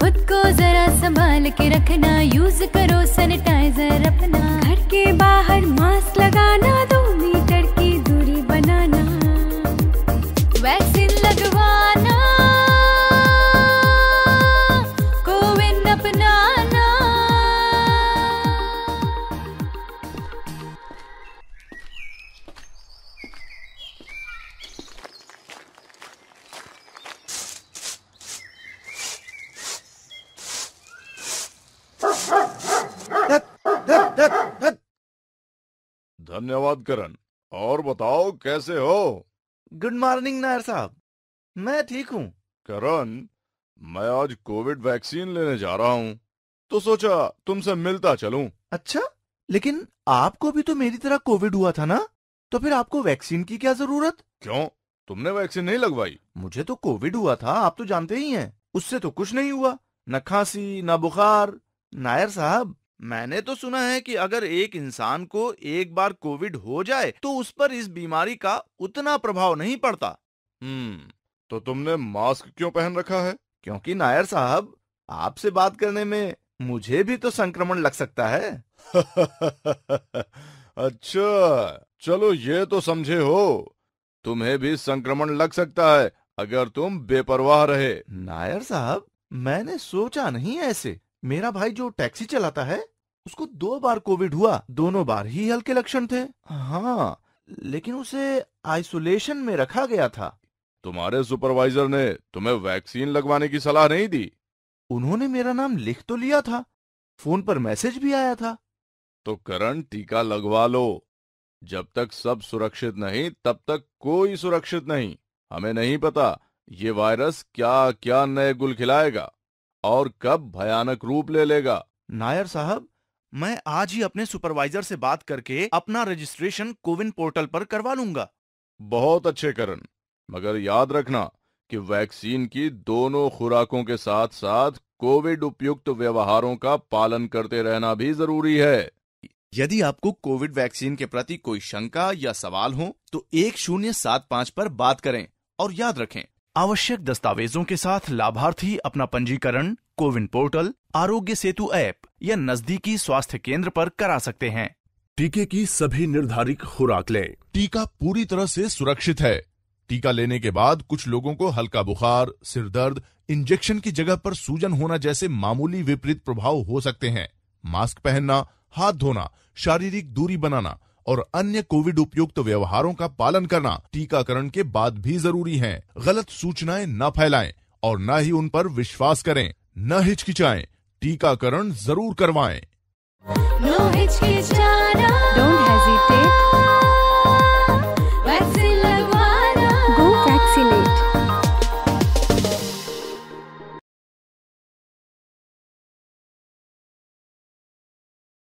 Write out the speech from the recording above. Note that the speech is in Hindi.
खुद को जरा संभाल के रखना यूज करो सैनिटाइजर अपना घर के बाहर मास्क धन्यवाद करण और बताओ कैसे हो गुड मॉर्निंग नायर साहब मैं ठीक हूँ करण मैं आज कोविड वैक्सीन लेने जा रहा हूँ तो सोचा तुमसे मिलता चलूं। अच्छा लेकिन आपको भी तो मेरी तरह कोविड हुआ था ना तो फिर आपको वैक्सीन की क्या जरूरत क्यों तुमने वैक्सीन नहीं लगवाई मुझे तो कोविड हुआ था आप तो जानते ही हैं उससे तो कुछ नहीं हुआ न खांसी न बुखार नायर साहब मैंने तो सुना है कि अगर एक इंसान को एक बार कोविड हो जाए तो उस पर इस बीमारी का उतना प्रभाव नहीं पड़ता हम्म तो तुमने मास्क क्यों पहन रखा है क्योंकि नायर साहब आपसे बात करने में मुझे भी तो संक्रमण लग सकता है अच्छा चलो ये तो समझे हो तुम्हें भी संक्रमण लग सकता है अगर तुम बेपरवाह रहे नायर साहब मैंने सोचा नहीं ऐसे मेरा भाई जो टैक्सी चलाता है उसको दो बार कोविड हुआ दोनों बार ही हल्के लक्षण थे हाँ लेकिन उसे आइसोलेशन में रखा गया था तुम्हारे सुपरवाइजर ने तुम्हें वैक्सीन लगवाने की सलाह नहीं दी उन्होंने मेरा नाम लिख तो लिया था फोन पर मैसेज भी आया था तो करण टीका लगवा लो जब तक सब सुरक्षित नहीं तब तक कोई सुरक्षित नहीं हमें नहीं पता ये वायरस क्या क्या नए गुल खिलाएगा और कब भयानक रूप ले लेगा नायर साहब मैं आज ही अपने सुपरवाइजर से बात करके अपना रजिस्ट्रेशन कोविन पोर्टल पर करवा लूंगा बहुत अच्छे करण मगर याद रखना कि वैक्सीन की दोनों खुराकों के साथ साथ कोविड उपयुक्त व्यवहारों का पालन करते रहना भी जरूरी है यदि आपको कोविड वैक्सीन के प्रति कोई शंका या सवाल हो तो एक शून्य सात पाँच पर बात करें और याद रखें आवश्यक दस्तावेजों के साथ लाभार्थी अपना पंजीकरण कोविन पोर्टल आरोग्य सेतु ऐप या नजदीकी स्वास्थ्य केंद्र पर करा सकते हैं टीके की सभी निर्धारित खुराक लें टीका पूरी तरह से सुरक्षित है टीका लेने के बाद कुछ लोगों को हल्का बुखार सिर दर्द इंजेक्शन की जगह पर सूजन होना जैसे मामूली विपरीत प्रभाव हो सकते हैं मास्क पहनना हाथ धोना शारीरिक दूरी बनाना और अन्य कोविड उपयुक्त व्यवहारों का पालन करना टीकाकरण के बाद भी जरूरी है गलत सूचनाएं न फैलाएं और न ही उन पर विश्वास करें न हिचकिचाएं टीकाकरण जरूर करवाएं।